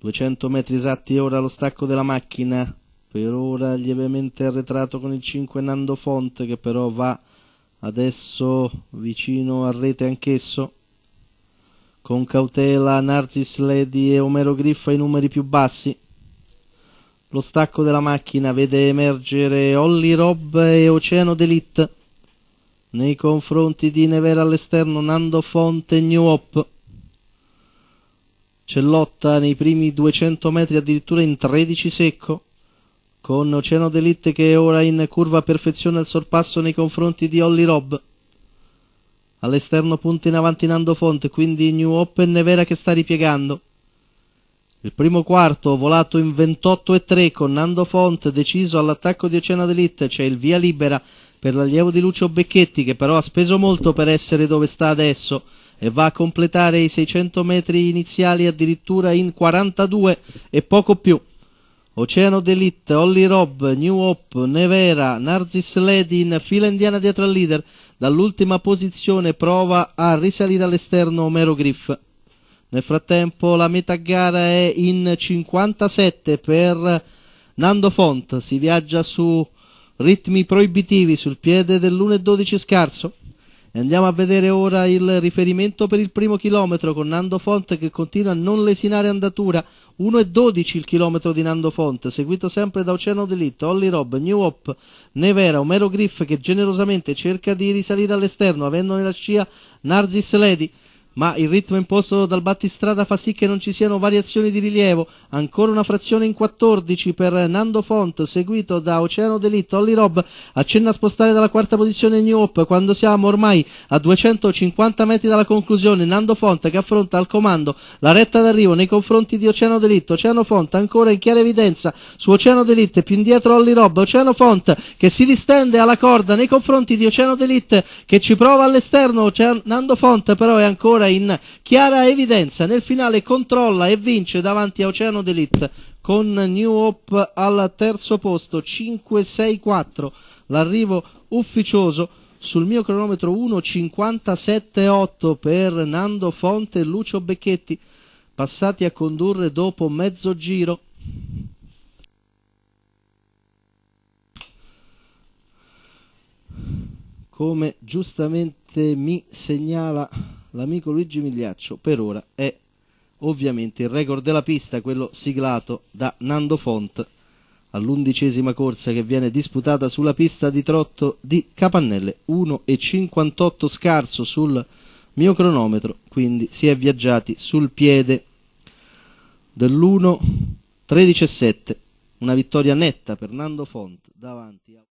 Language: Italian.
200 metri esatti ora lo stacco della macchina, per ora lievemente arretrato con il 5 Nando Font che però va adesso vicino a rete anch'esso. Con cautela Narcis Lady e Omero Griffa i numeri più bassi. Lo stacco della macchina vede emergere Olli Rob e Oceano Delete nei confronti di Nevera all'esterno Nando Fonte e New Hop. Cellotta nei primi 200 metri addirittura in 13 secco, con Oceano Delitte che è ora in curva a perfezione al sorpasso nei confronti di Holly Rob. All'esterno punta in avanti Nando Font, quindi New Open Nevera che sta ripiegando. Il primo quarto volato in 28 e 3 con Nando Font deciso all'attacco di Oceano Delitte c'è il via libera per l'allievo di Lucio Becchetti che però ha speso molto per essere dove sta adesso e va a completare i 600 metri iniziali addirittura in 42 e poco più. Oceano d'Elite, Holly Rob, New Hope, Nevera, Narzis Ledin, fila indiana dietro al leader. Dall'ultima posizione prova a risalire all'esterno Omero Griff. Nel frattempo la metà gara è in 57 per Nando Font. Si viaggia su ritmi proibitivi sul piede dell'1.12 scarso. Andiamo a vedere ora il riferimento per il primo chilometro con Nando Font che continua a non lesinare andatura. 1,12 il chilometro di Nando Font, seguito sempre da Oceano Delitto, Holly Rob, New Hop, Nevera, Omero Griff che generosamente cerca di risalire all'esterno, avendo nella scia Narzis Ledi ma il ritmo imposto dal battistrada fa sì che non ci siano variazioni di rilievo. Ancora una frazione in 14 per Nando Font, seguito da Oceano Delitto. Holly Rob accenna a spostare dalla quarta posizione New Hope quando siamo ormai a 250 metri dalla conclusione. Nando Font che affronta al comando la retta d'arrivo nei confronti di Oceano Delitto. Oceano Font ancora in chiara evidenza su Oceano Delitto, più indietro Holly Rob. Oceano Font che si distende alla corda nei confronti di Oceano Delitto che ci prova all'esterno. Nando Font però è ancora ora in chiara evidenza. Nel finale controlla e vince davanti a Oceano d'Elite con New Hope al terzo posto 5-6-4. L'arrivo ufficioso sul mio cronometro 1:57-8 per Nando Fonte e Lucio Becchetti passati a condurre dopo mezzo giro. Come giustamente mi segnala l'amico Luigi Migliaccio per ora è ovviamente il record della pista, quello siglato da Nando Font all'undicesima corsa che viene disputata sulla pista di trotto di Capannelle 1,58 scarso sul mio cronometro quindi si è viaggiati sul piede dell'1,13,7 una vittoria netta per Nando Font davanti a